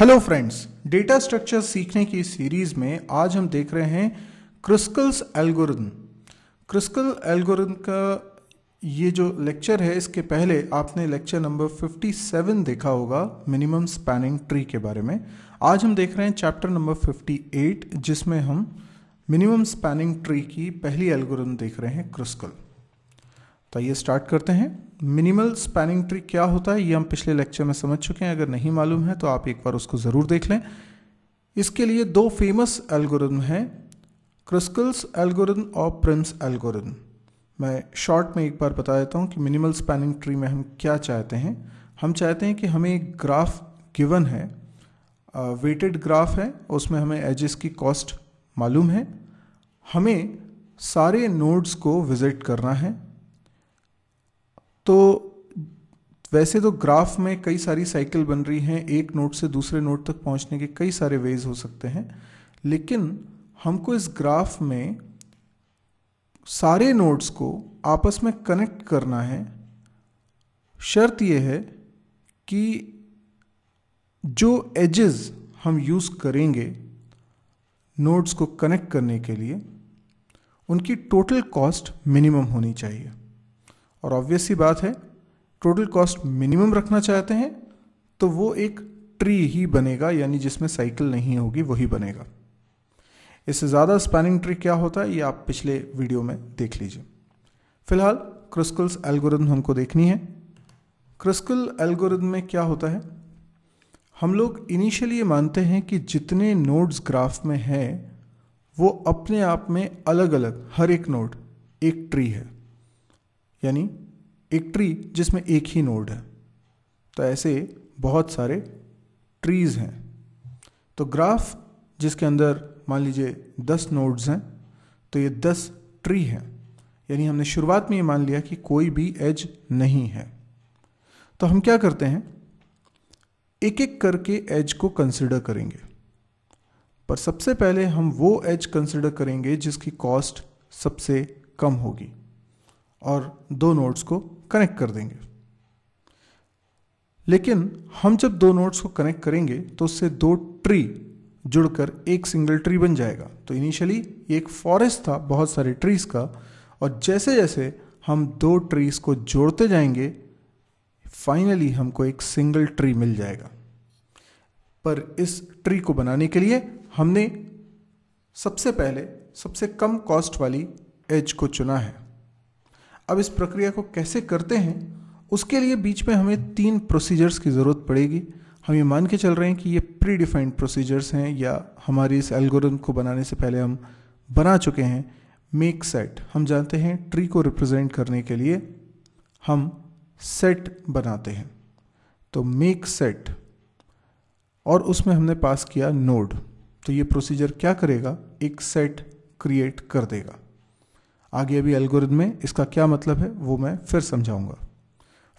Hello friends data structure सीखने की series में आज हम देख रहे हैं क्रिस्कल्स एल्गोरिथम क्रिस्कल एल्गोरिथम का ये जो लेक्चर है इसके पहले आपने लेक्चर नंबर 57 देखा होगा मिनिमम स्पैनिंग ट्री के बारे में आज हम देख रहे हैं चैप्टर नंबर 58 जिसमें हम मिनिमम स्पैनिंग ट्री की पहली एल्गोरिथम देख रहे हैं क्रिस्कल तो ये स्टार्ट करते हैं मिनिमल स्पैनिंग ट्री क्या होता है ये हम पिछले लेक्चर में समझ चुके हैं अगर नहीं मालूम है तो आप एक बार उसको ज़रूर देख लें इसके लिए दो फेमस एल्गोरिदम हैं क्रिस्कल्स एल्गोरिदम और प्रिंस एल्गोरिदम मैं शॉर्ट में एक बार बता देता हूँ कि मिनिमल स्पैनिंग ट्री में हम क्या चाहते हैं हम चाहते हैं कि हमें एक ग्राफ गिवन है वेटेड ग्राफ है उसमें हमें एजेस की कॉस्ट मालूम है हमें सारे नोड्स को विज़िट करना है तो वैसे तो ग्राफ में कई सारी साइकिल बन रही हैं एक नोट से दूसरे नोट तक पहुंचने के कई सारे वेज हो सकते हैं लेकिन हमको इस ग्राफ में सारे नोट्स को आपस में कनेक्ट करना है शर्त यह है कि जो एजेस हम यूज़ करेंगे नोट्स को कनेक्ट करने के लिए उनकी टोटल कॉस्ट मिनिमम होनी चाहिए और ऑब्वियस बात है टोटल कॉस्ट मिनिमम रखना चाहते हैं तो वो एक ट्री ही बनेगा यानी जिसमें साइकिल नहीं होगी वही बनेगा इससे ज़्यादा स्पैनिंग ट्री क्या होता है ये आप पिछले वीडियो में देख लीजिए फिलहाल क्रिस्कल्स एल्गोरिथम हमको देखनी है क्रिस्कल एल्गोरिथम में क्या होता है हम लोग इनिशियली ये मानते हैं कि जितने नोड्स ग्राफ में हैं वो अपने आप में अलग अलग हर एक नोड एक ट्री है यानी एक ट्री जिसमें एक ही नोड है तो ऐसे बहुत सारे ट्रीज़ हैं तो ग्राफ जिसके अंदर मान लीजिए दस नोड्स हैं तो ये दस ट्री हैं यानी हमने शुरुआत में ये मान लिया कि कोई भी एज नहीं है तो हम क्या करते हैं एक एक करके एज को कंसिडर करेंगे पर सबसे पहले हम वो एज कंसिडर करेंगे जिसकी कॉस्ट सबसे कम होगी और दो नोड्स को कनेक्ट कर देंगे लेकिन हम जब दो नोड्स को कनेक्ट करेंगे तो उससे दो ट्री जुड़कर एक सिंगल ट्री बन जाएगा तो इनिशियली ये एक फॉरेस्ट था बहुत सारे ट्रीज का और जैसे जैसे हम दो ट्रीज को जोड़ते जाएंगे फाइनली हमको एक सिंगल ट्री मिल जाएगा पर इस ट्री को बनाने के लिए हमने सबसे पहले सबसे कम कॉस्ट वाली एज को चुना है अब इस प्रक्रिया को कैसे करते हैं उसके लिए बीच में हमें तीन प्रोसीजर्स की ज़रूरत पड़ेगी हम ये मान के चल रहे हैं कि ये प्री डिफाइंड प्रोसीजर्स हैं या हमारी इस एल्गोरिथम को बनाने से पहले हम बना चुके हैं मेक सेट हम जानते हैं ट्री को रिप्रेजेंट करने के लिए हम सेट बनाते हैं तो मेक सेट और उसमें हमने पास किया नोड तो ये प्रोसीजर क्या करेगा एक सेट क्रिएट कर देगा आगे अभी एल्गोरिदम में इसका क्या मतलब है वो मैं फिर समझाऊंगा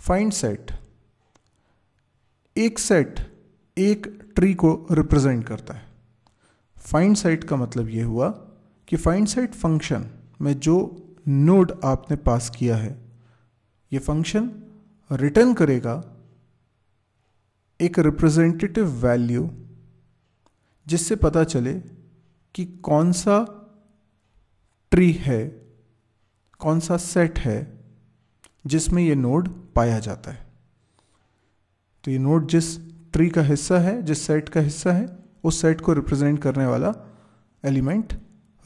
फाइंड सेट एक सेट एक ट्री को रिप्रेजेंट करता है फाइंड सेट का मतलब ये हुआ कि फाइंड सेट फंक्शन में जो नोड आपने पास किया है ये फंक्शन रिटर्न करेगा एक रिप्रेजेंटेटिव वैल्यू जिससे पता चले कि कौन सा ट्री है कौन सा सेट है जिसमें ये नोड पाया जाता है तो ये नोड जिस ट्री का हिस्सा है जिस सेट का हिस्सा है उस सेट को रिप्रेजेंट करने वाला एलिमेंट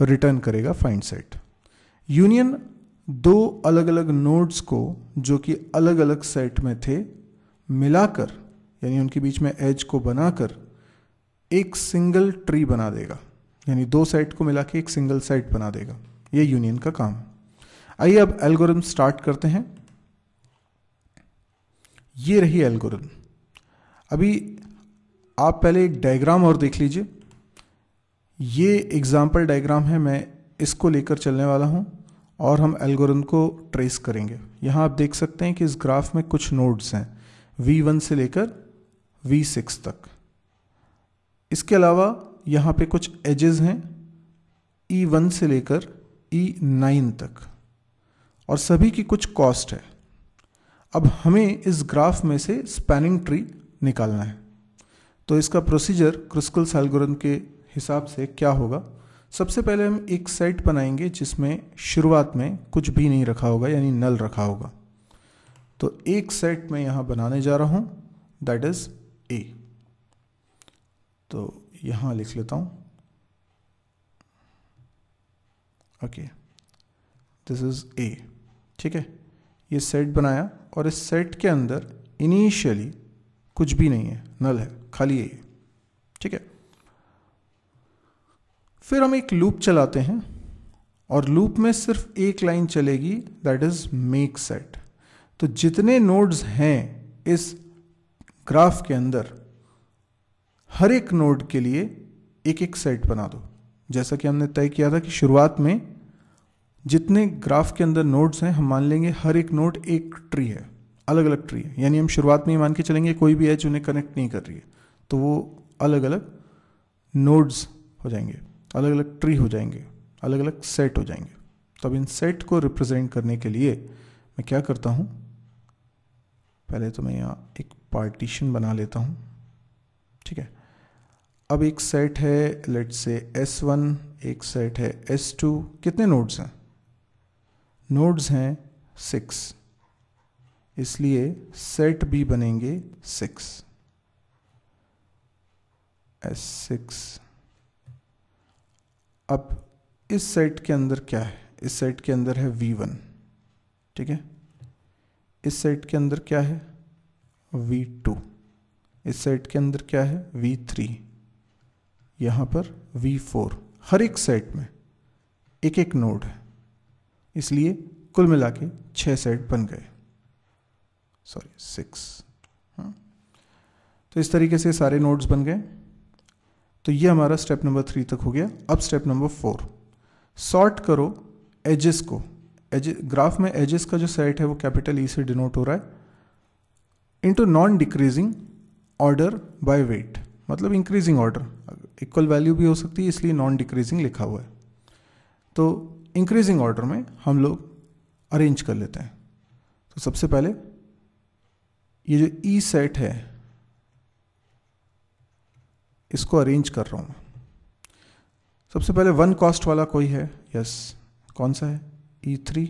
रिटर्न करेगा फाइंड सेट यूनियन दो अलग अलग नोड्स को जो कि अलग अलग सेट में थे मिलाकर यानी उनके बीच में एज को बनाकर एक सिंगल ट्री बना देगा यानी दो सेट को मिला के एक सिंगल सेट बना देगा ये यूनियन का काम आइए अब एल्गोरिदम स्टार्ट करते हैं ये रही एल्गोरिदम अभी आप पहले एक डायग्राम और देख लीजिए ये एग्जाम्पल डायग्राम है मैं इसको लेकर चलने वाला हूँ और हम एल्गोरिदम को ट्रेस करेंगे यहाँ आप देख सकते हैं कि इस ग्राफ में कुछ नोड्स हैं V1 से लेकर V6 तक इसके अलावा यहाँ पे कुछ एजेस हैं E1 से लेकर E9 तक और सभी की कुछ कॉस्ट है अब हमें इस ग्राफ में से स्पैनिंग ट्री निकालना है तो इसका प्रोसीजर क्रिस्कल सेलगोरन के हिसाब से क्या होगा सबसे पहले हम एक सेट बनाएंगे जिसमें शुरुआत में कुछ भी नहीं रखा होगा यानी नल रखा होगा तो एक सेट मैं यहाँ बनाने जा रहा हूँ दैट इज़ ए तो यहाँ लिख लेता हूँ ओके दिस इज़ ए ठीक है ये सेट बनाया और इस सेट के अंदर इनिशियली कुछ भी नहीं है नल है खाली है ठीक है फिर हम एक लूप चलाते हैं और लूप में सिर्फ एक लाइन चलेगी दैट इज मेक सेट तो जितने नोड्स हैं इस ग्राफ के अंदर हर एक नोड के लिए एक एक सेट बना दो जैसा कि हमने तय किया था कि शुरुआत में जितने ग्राफ के अंदर नोड्स हैं हम मान लेंगे हर एक नोड एक ट्री है अलग अलग ट्री है यानी हम शुरुआत में ही मान के चलेंगे कोई भी एज उन्हें कनेक्ट नहीं कर रही है तो वो अलग अलग नोड्स हो जाएंगे अलग अलग ट्री हो जाएंगे अलग अलग सेट हो जाएंगे तो अब इन सेट को रिप्रेजेंट करने के लिए मैं क्या करता हूँ पहले तो मैं यहाँ एक पार्टीशन बना लेता हूँ ठीक है अब एक सेट है लेट से वन एक सेट है एस टू कितने नोड्स हैं नोड्स हैं सिक्स इसलिए सेट भी बनेंगे सिक्स एस सिक्स अब इस सेट के अंदर क्या है इस सेट के अंदर है वी वन ठीक है इस सेट के अंदर क्या है वी टू इस सेट के अंदर क्या है वी थ्री यहाँ पर वी फोर हर एक सेट में एक एक नोड है इसलिए कुल मिला के छः सेट बन गए सॉरी सिक्स हाँ। तो इस तरीके से सारे नोड्स बन गए तो ये हमारा स्टेप नंबर थ्री तक हो गया अब स्टेप नंबर फोर सॉर्ट करो एजेस को एज ग्राफ में एजेस का जो सेट है वो कैपिटल ई e से डिनोट हो रहा है into non decreasing order by weight मतलब इंक्रीजिंग ऑर्डर इक्वल वैल्यू भी हो सकती है इसलिए नॉन डिक्रीजिंग लिखा हुआ है तो इंक्रीजिंग ऑर्डर में हम लोग अरेंज कर लेते हैं तो सबसे पहले ये जो ई e सेट है इसको अरेंज कर रहा हूँ सबसे पहले वन कॉस्ट वाला कोई है यस कौन सा है ई e थ्री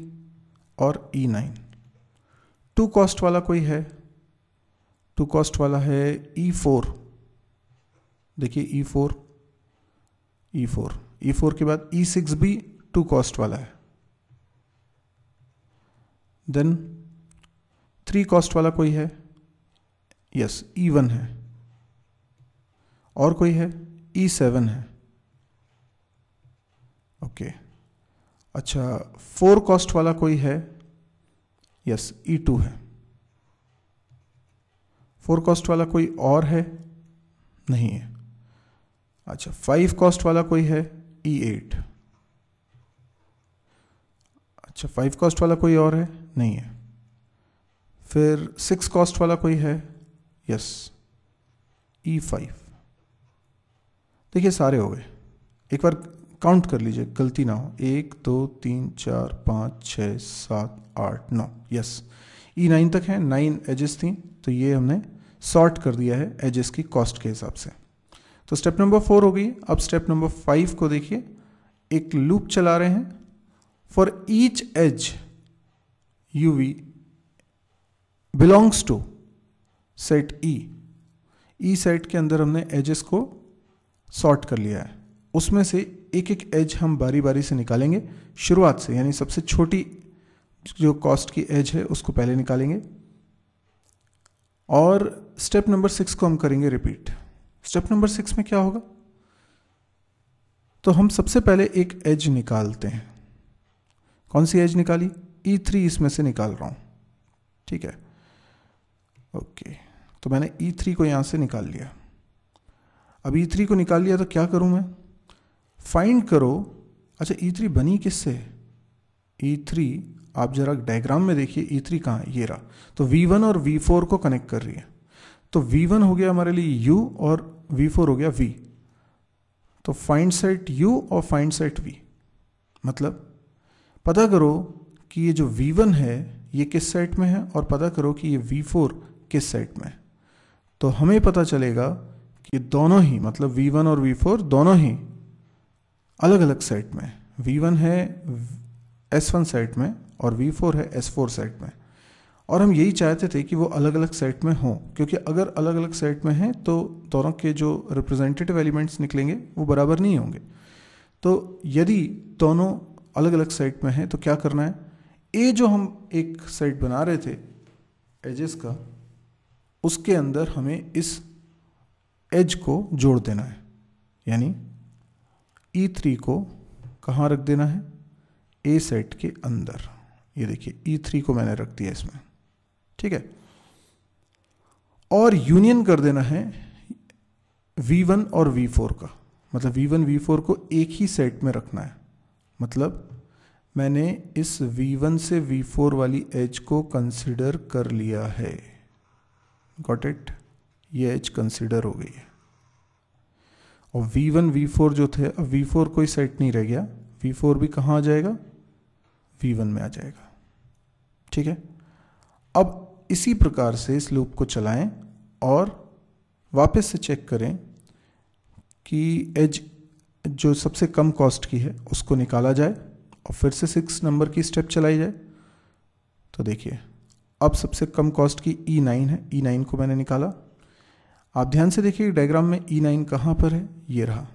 और ई नाइन टू कॉस्ट वाला कोई है टू कॉस्ट वाला है ई e फोर देखिए E four E four E four के बाद ई e सिक्स भी टू कॉस्ट वाला है देन थ्री कॉस्ट वाला कोई है यस ई वन है और कोई है ई e सेवन है ओके okay. अच्छा फोर कॉस्ट वाला कोई है यस ई टू है फोर कॉस्ट वाला कोई और है नहीं है अच्छा फाइव कॉस्ट वाला कोई है ई e एट अच्छा फाइव कॉस्ट वाला कोई और है नहीं है फिर सिक्स कॉस्ट वाला कोई है यस ई फाइव देखिए सारे हो गए एक बार काउंट कर लीजिए गलती ना हो एक दो तीन चार पाँच छः सात आठ नौ यस ई नाइन तक है नाइन एजेस थी तो ये हमने सॉर्ट कर दिया है एजेस की कॉस्ट के हिसाब से तो स्टेप नंबर फोर हो गई अब स्टेप नंबर फाइव को देखिए एक लूप चला रहे हैं for each edge UV belongs to set E. E set के अंदर हमने एजेस को सॉर्ट कर लिया है उसमें से एक एक एज हम बारी बारी से निकालेंगे शुरुआत से यानी सबसे छोटी जो कॉस्ट की एज है उसको पहले निकालेंगे और स्टेप नंबर सिक्स को हम करेंगे रिपीट स्टेप नंबर सिक्स में क्या होगा तो हम सबसे पहले एक एज निकालते हैं कौन सी एज निकाली ई e थ्री इसमें से निकाल रहा हूँ ठीक है ओके तो मैंने ई e थ्री को यहाँ से निकाल लिया अब ई e थ्री को निकाल लिया तो क्या करूँ मैं फाइंड करो अच्छा ई थ्री बनी किससे ई थ्री आप जरा डायग्राम में देखिए E3 थ्री कहाँ ये रहा तो वी वन और वी फोर को कनेक्ट कर रही है तो वी वन हो गया हमारे लिए यू और वी फोर हो गया वी तो फाइंड सेट यू और फाइंड सेट वी मतलब पता करो कि ये जो V1 है ये किस सेट में है और पता करो कि ये V4 किस सेट में है तो हमें पता चलेगा कि दोनों ही मतलब V1 और V4 दोनों ही अलग अलग सेट में V1 है S1 सेट में और V4 है S4 सेट में और हम यही चाहते थे कि वो अलग अलग सेट में हों क्योंकि अगर अलग अलग सेट में हैं तो दोनों के जो रिप्रेजेंटेटिव एलिमेंट्स निकलेंगे वो बराबर नहीं होंगे तो यदि दोनों अलग अलग साइड में हैं तो क्या करना है ए जो हम एक साइड बना रहे थे एजेस का उसके अंदर हमें इस एज को जोड़ देना है यानी ई e थ्री को कहाँ रख देना है ए सेट के अंदर ये देखिए ई e थ्री को मैंने रख दिया इसमें ठीक है और यूनियन कर देना है वी वन और वी फोर का मतलब वी वन वी फोर को एक ही सेट में रखना है मतलब मैंने इस v1 से v4 वाली एज को कंसिडर कर लिया है गॉट इट ये एज कंसिडर हो गई है और v1 v4 जो थे अब v4 कोई सेट नहीं रह गया v4 भी कहाँ आ जाएगा v1 में आ जाएगा ठीक है अब इसी प्रकार से इस लूप को चलाएं और वापस से चेक करें कि एज जो सबसे कम कॉस्ट की है उसको निकाला जाए और फिर से सिक्स नंबर की स्टेप चलाई जाए तो देखिए अब सबसे कम कॉस्ट की ई e नाइन है ई e नाइन को मैंने निकाला आप ध्यान से देखिए डायग्राम में ई e नाइन कहाँ पर है ये रहा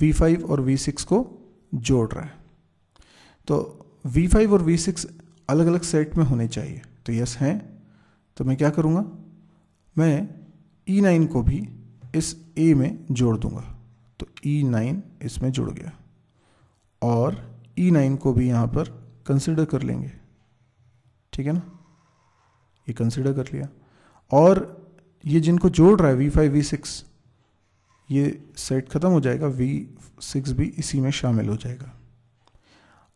वी फाइव और वी सिक्स को जोड़ रहा है तो वी फाइव और वी सिक्स अलग अलग सेट में होने चाहिए तो यस हैं तो मैं क्या करूँगा मैं ई नाइन को भी इस ए में जोड़ दूंगा तो ई e नाइन इसमें जुड़ गया और ई e नाइन को भी यहाँ पर कंसिडर कर लेंगे ठीक है ना ये कंसिडर कर लिया और ये जिनको जोड़ रहा है वी फाइव वी सिक्स ये सेट ख़त्म हो जाएगा वी सिक्स भी इसी में शामिल हो जाएगा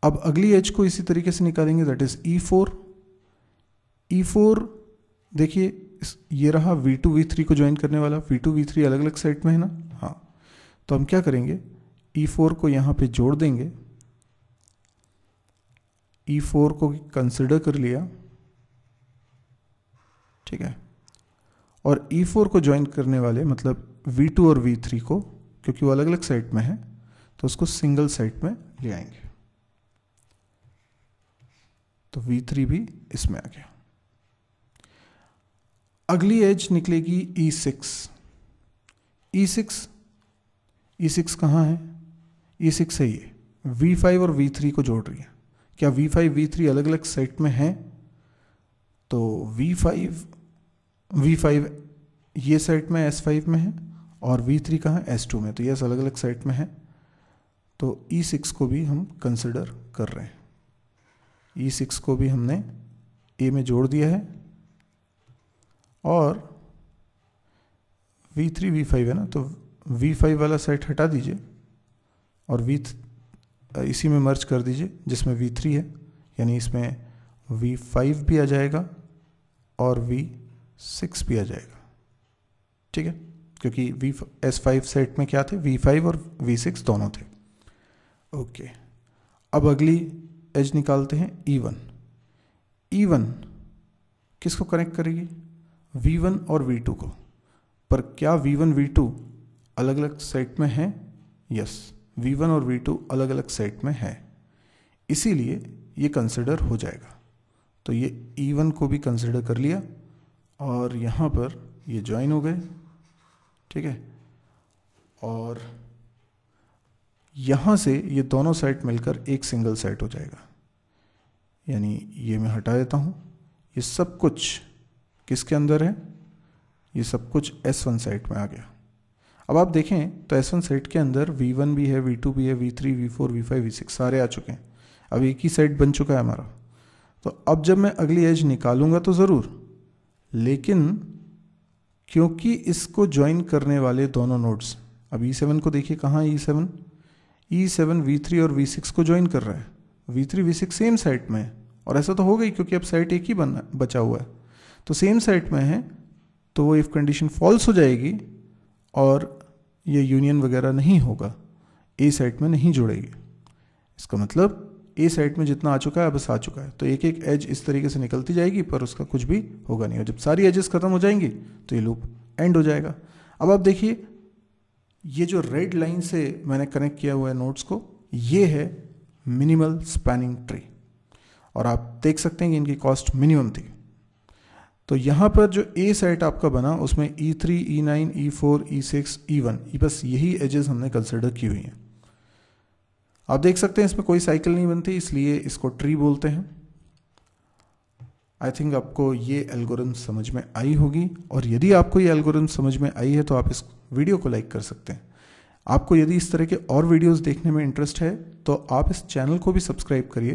अब अगली एज को इसी तरीके से निकालेंगे that is E four E four देखिए ये रहा वी टू वी थ्री को ज्वाइन करने वाला वी टू वी थ्री अलग अलग सेट में है ना तो हम क्या करेंगे ई e फोर को यहाँ पे जोड़ देंगे ई e फोर को कंसिडर कर लिया ठीक है और ई e फोर को ज्वाइन करने वाले मतलब वी टू और वी थ्री को क्योंकि वो अलग अलग साइड में है तो उसको सिंगल साइड में ले आएंगे तो वी थ्री भी इसमें आ गया अगली एज निकलेगी E six E six E e six कहाँ है ई e सिक्स है ये वी फाइव और वी थ्री को जोड़ रही है क्या वी फाइव वी थ्री अलग अलग सेट में है तो वी फाइव वी फाइव ये सेट में एस फाइव में है और वी थ्री कहाँ एस टू में तो ये अलग अलग सेट में है तो ई सिक्स को भी हम कंसिडर कर रहे हैं ई e सिक्स को भी हमने ए में जोड़ दिया है और वी थ्री वी फाइव है ना तो V5 वाला सेट हटा दीजिए और V इसी में मर्ज कर दीजिए जिसमें V3 है यानी इसमें V5 भी आ जाएगा और V6 भी आ जाएगा ठीक है क्योंकि वी एस फाइव सेट में क्या थे वी फाइव और वी सिक्स दोनों थे ओके अब अगली एज निकालते हैं ई वन ई वन किसको कनेक्ट करेगी वी वन और वी टू को पर क्या वी वन वी टू अलग अलग सेट में हैं यस वी वन और वी टू अलग अलग सेट में है इसीलिए ये कंसिडर हो जाएगा तो ये ई e वन को भी कंसिडर कर लिया और यहाँ पर ये ज्वाइन हो गए ठीक है और यहाँ से ये दोनों सेट मिलकर एक सिंगल सेट हो जाएगा यानी ये मैं हटा देता हूँ ये सब कुछ किसके अंदर है ये सब कुछ एस वन साइट में आ गया अब आप देखें तो एस वन सेट के अंदर वी वन भी है वी टू भी है V three V four V five V six सारे आ चुके हैं अब एक ही सेट बन चुका है हमारा तो अब जब मैं अगली एज निकालूंगा तो ज़रूर लेकिन क्योंकि इसको ज्वाइन करने वाले दोनों नोड्स अब ई e सेवन को देखिए कहाँ E seven E seven V three और वी सिक्स को ज्वाइन कर रहा है V three V six same set में है और ऐसा तो हो गई क्योंकि अब साइट एक ही बना बचा हुआ है तो सेम साइट में है तो वो इफ़ कंडीशन फॉल्स हो जाएगी और ये यूनियन वगैरह नहीं होगा ए साइट में नहीं जुड़ेगी इसका मतलब ए साइड में जितना आ चुका है बस आ चुका है तो एक एक एज इस तरीके से निकलती जाएगी पर उसका कुछ भी होगा नहीं और जब सारी एजेस खत्म हो जाएंगी तो ये लूप एंड हो जाएगा अब आप देखिए ये जो रेड लाइन से मैंने कनेक्ट किया हुआ है नोट्स को ये है मिनिमल स्पैनिंग ट्री और आप देख सकते हैं कि इनकी कॉस्ट मिनिमम थी तो यहाँ पर जो ए सेट आपका बना उसमें E three E nine E four E six E one बस यही एजेस हमने कंसिडर की हुई हैं आप देख सकते हैं इसमें कोई साइकिल नहीं बनती इसलिए इसको ट्री बोलते हैं आई थिंक आपको ये एल्गोरिथम समझ में आई होगी और यदि आपको ये एल्गोरिथम समझ में आई है तो आप इस वीडियो को लाइक कर सकते हैं आपको यदि इस तरह के और वीडियोस देखने में इंटरेस्ट है तो आप इस चैनल को भी सब्सक्राइब करिए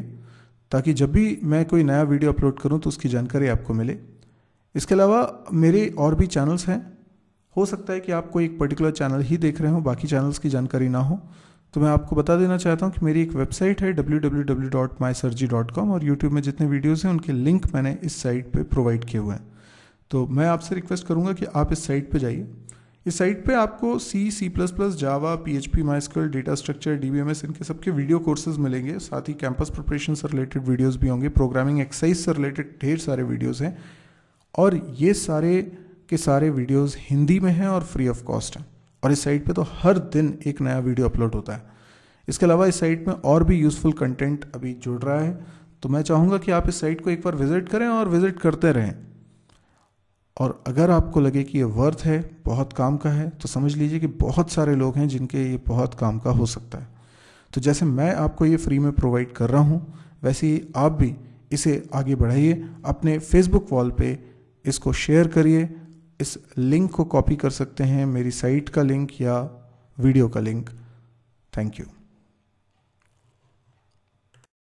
ताकि जब भी मैं कोई नया वीडियो अपलोड करूँ तो उसकी जानकारी आपको मिले इसके अलावा मेरे और भी चैनल्स हैं हो सकता है कि आप कोई एक पर्टिकुलर चैनल ही देख रहे हो बाकी चैनल्स की जानकारी ना हो तो मैं आपको बता देना चाहता हूँ कि मेरी एक वेबसाइट है डब्ल्यू और यूट्यूब में जितने वीडियोज़ हैं उनके लिंक मैंने इस साइट पर प्रोवाइड किए हुए हैं तो मैं आपसे रिक्वेस्ट करूँगा कि आप इस साइट पर जाइए इस साइट पे आपको C C plus plus Java P H P MySQL data structure D B M S इनके सबके वीडियो कोर्सेज मिलेंगे साथ ही कैंपस प्रिपरेशन से रिलेटेड वीडियोज़ भी होंगे प्रोग्रामिंग एक्सरसाइज से रिलेटेड ढेर सारे वीडियोज़ हैं और ये सारे के सारे वीडियोस हिंदी में हैं और फ्री ऑफ कॉस्ट हैं और इस साइट पे तो हर दिन एक नया वीडियो अपलोड होता है इसके अलावा इस साइट में और भी यूज़फुल कंटेंट अभी जुड़ रहा है तो मैं चाहूँगा कि आप इस साइट को एक बार विज़िट करें और विज़िट करते रहें और अगर आपको लगे कि ये वर्थ है बहुत काम का है तो समझ लीजिए कि बहुत सारे लोग हैं जिनके ये बहुत काम का हो सकता है तो जैसे मैं आपको ये फ्री में प्रोवाइड कर रहा हूँ वैसे ही आप भी इसे आगे बढ़ाइए अपने फेसबुक वॉल पे इसको शेयर करिए इस लिंक को कॉपी कर सकते हैं मेरी साइट का लिंक या वीडियो का लिंक थैंक यू